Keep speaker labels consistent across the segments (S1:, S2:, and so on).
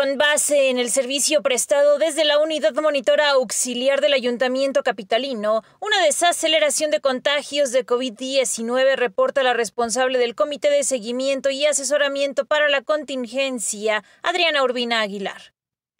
S1: Con base en el servicio prestado desde la unidad monitora auxiliar del Ayuntamiento Capitalino, una desaceleración de contagios de COVID-19 reporta la responsable del Comité de Seguimiento y Asesoramiento para la Contingencia, Adriana Urbina Aguilar.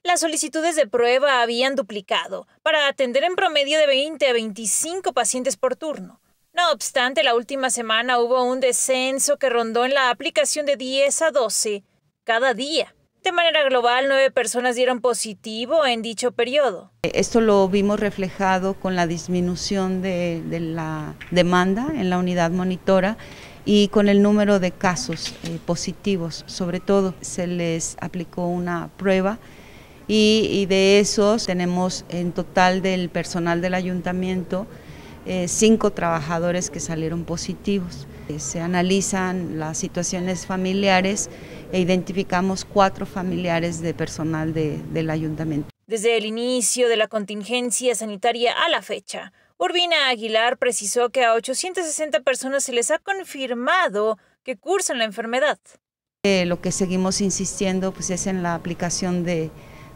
S1: Las solicitudes de prueba habían duplicado, para atender en promedio de 20 a 25 pacientes por turno. No obstante, la última semana hubo un descenso que rondó en la aplicación de 10 a 12 cada día. De manera global, nueve personas dieron positivo en dicho periodo.
S2: Esto lo vimos reflejado con la disminución de, la demanda en la unidad monitora y con el número de casos eh, positivos. Sobre todo se les aplicó una prueba y, de esos tenemos en total del personal del ayuntamiento eh, cinco trabajadores que salieron positivos. Eh, se analizan las situaciones familiares e identificamos cuatro familiares de personal del ayuntamiento.
S1: Desde el inicio de la contingencia sanitaria a la fecha, Urbina Aguilar precisó que a 860 personas se les ha confirmado que cursan la enfermedad.
S2: Eh, lo que seguimos insistiendo pues, es en la aplicación de,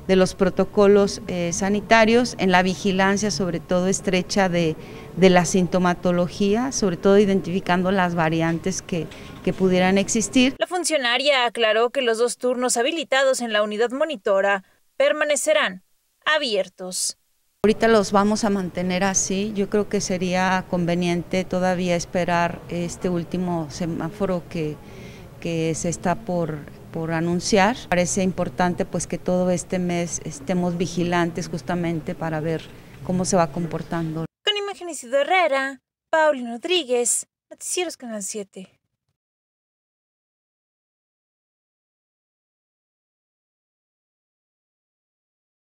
S2: de los protocolos eh, sanitarios, en la vigilancia sobre todo estrecha de, de, la sintomatología, sobre todo identificando las variantes que, que pudieran existir.
S1: La funcionaria aclaró que los dos turnos habilitados en la unidad monitora permanecerán abiertos.
S2: Ahorita los vamos a mantener así, yo creo que sería conveniente todavía esperar este último semáforo que, que se está por por anunciar. Parece importante pues que todo este mes estemos vigilantes justamente para ver cómo se va comportando.
S1: Con imágenes de Herrera, Paulino Rodríguez, Noticieros Canal 7.